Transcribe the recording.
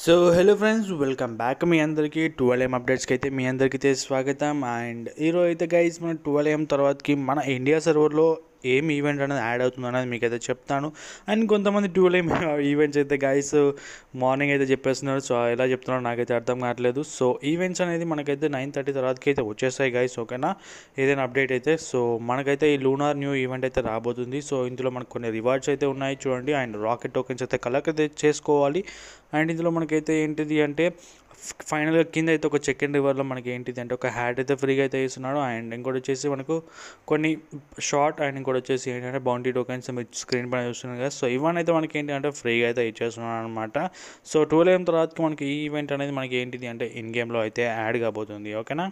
so hello friends welcome back మీ అందరికీ twelve ఏం అప్డేట్స్కి అయితే మీ అందరికీ స్వాగతం అండ్ ఈరోజు అయితే గైజ్ మన ట్వెల్వ్ ఏం తర్వాతకి మన ఇండియా సర్వర్లో ఏం ఈవెంట్ అనేది యాడ్ అవుతుంది అనేది మీకు అయితే చెప్తాను అండ్ కొంతమంది ట్యూల్ లైమ్ ఈవెంట్స్ అయితే గైస్ మార్నింగ్ అయితే చెప్పేస్తున్నారు సో ఎలా చెప్తున్నారో నాకైతే అర్థం కావట్లేదు సో ఈవెంట్స్ అనేది మనకైతే నైన్ థర్టీ తర్వాతకి అయితే వచ్చేస్తాయి గైస్ ఓకేనా ఏదైనా అప్డేట్ అయితే సో మనకైతే ఈ లూనార్ న్యూ ఈవెంట్ అయితే రాబోతుంది సో ఇందులో మనకు కొన్ని రివార్డ్స్ అయితే ఉన్నాయి చూడండి అండ్ రాకెట్ టోకెన్స్ అయితే కలెక్ట్ చేసుకోవాలి అండ్ ఇందులో మనకైతే ఏంటిది అంటే ఫైనల్గా కింద అయితే ఒక అండ్ రివర్లో మనకి ఏంటిది అంటే ఒక హ్యాట్ అయితే ఫ్రీగా అయితే ఇస్తున్నాడు అండ్ ఇంకోటి వచ్చేసి మనకు కొన్ని షార్ట్ అండ్ ఇంకోటి వచ్చేసి ఏంటంటే బౌండరీ టోకెన్స్ మీరు స్క్రీన్ పైన చూస్తున్నారు కదా సో ఇవన్నీ అయితే మనకి ఏంటి అంటే ఫ్రీగా అయితే ఇచ్చేస్తున్నాడు అనమాట సో టూ లెవెన్ తర్వాత మనకి ఈ ఈవెంట్ అనేది మనకి ఏంటిది అంటే ఇన్ గేమ్లో అయితే యాడ్ కాబోతుంది ఓకేనా